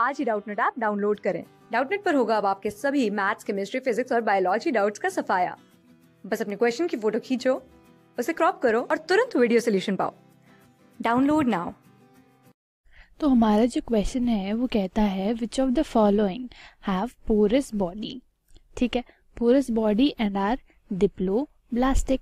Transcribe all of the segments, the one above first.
आज ही Doubtnut app download करें डाउटनेट पर होगा अब आपके सभी मैथ्स केमिस्ट्री फिजिक्स और बायोलॉजी डाउट्स का सफाया बस अपने क्वेश्चन की फोटो खींचो उसे क्रॉप करो और तुरंत वीडियो सोल्यूशन पाओ डाउनलोड नाउ तो हमारा जो क्वेश्चन है वो कहता है which of the following have porous body ठीक है porous body and are diploblastic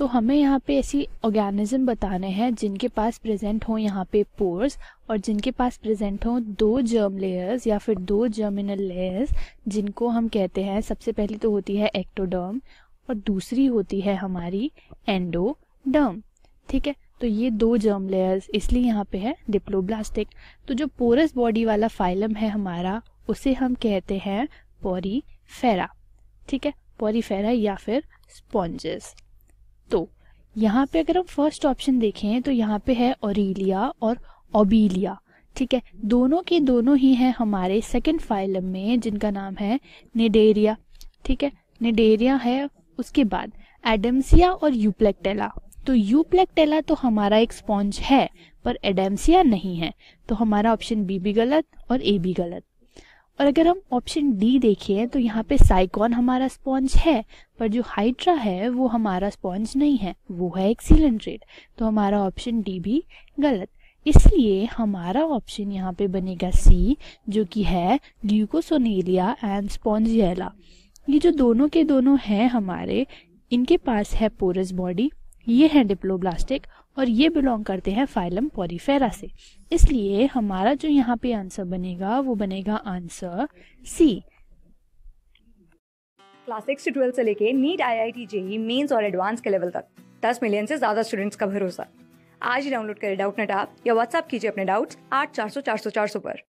तो हमें यहाँ पे ऐसी ऑर्गेनिज्म बताने हैं जिनके पास प्रेजेंट हो यहाँ पे पोर्स और जिनके पास प्रेजेंट हो दो जर्म लेयर्स या फिर दो जर्मिनल लेयर्स जिनको हम कहते हैं सबसे पहली तो होती है एक्टोडर्म और दूसरी होती है हमारी एंडोडर्म ठीक है तो ये दो जर्म लेयर्स इसलिए यहाँ पे है डिप्लोब्लास्टिक तो जो पोरस बॉडी वाला फाइलम है हमारा उसे हम कहते हैं पोरीफेरा ठीक है पोरीफेरा या फिर स्पॉन्जेस तो यहाँ पे अगर हम फर्स्ट ऑप्शन देखें तो यहाँ पे है ओरिलिया और ओबीलिया ठीक है दोनों के दोनों ही हैं हमारे सेकेंड फाइलम में जिनका नाम है निडेरिया ठीक है निडेरिया है उसके बाद एडम्सिया और यूप्लेक्टेला तो यूप्लेक्टेला तो हमारा एक स्पॉन्ज है पर एडेम्सिया नहीं है तो हमारा ऑप्शन बी भी गलत और ए भी गलत और अगर हम ऑप्शन डी देखें तो यहाँ पे साइकॉन हमारा स्पॉन्ज है पर जो हाइड्रा है वो हमारा स्पॉन्ज नहीं है वो है सिलेंड्रेट तो हमारा ऑप्शन डी भी गलत इसलिए हमारा ऑप्शन यहाँ पे बनेगा सी जो कि है ग्लूकोसोनेलिया एंड स्पॉन्जियला ये जो दोनों के दोनों हैं हमारे इनके पास है पोरस बॉडी ये हैं डिप्लोब्लास्टिक और ये बिलोंग करते हैं फाइलम पॉरीफेरा से इसलिए हमारा जो यहाँ पे आंसर बनेगा वो बनेगा answer C class six to twelfth से लेके NEET I I T JEE mains और एडवांस के लेवल तक दस मिलियन से ज्यादा स्टूडेंट्स का भरोसा आज ही डाउनलोड करें डाउट नेट आप या व्हाट्सअप कीजिए अपने डाउट्स आठ चार सौ चार सौ चार सौ पर